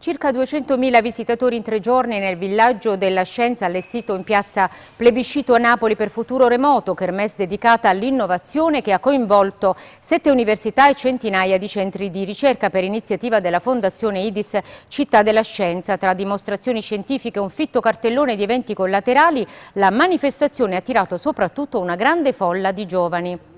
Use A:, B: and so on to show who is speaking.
A: Circa 200.000 visitatori in tre giorni nel villaggio della scienza allestito in piazza Plebiscito a Napoli per futuro remoto, Kermes dedicata all'innovazione che ha coinvolto sette università e centinaia di centri di ricerca per iniziativa della Fondazione IDIS Città della Scienza. Tra dimostrazioni scientifiche, e un fitto cartellone di eventi collaterali, la manifestazione ha attirato soprattutto una grande folla di giovani.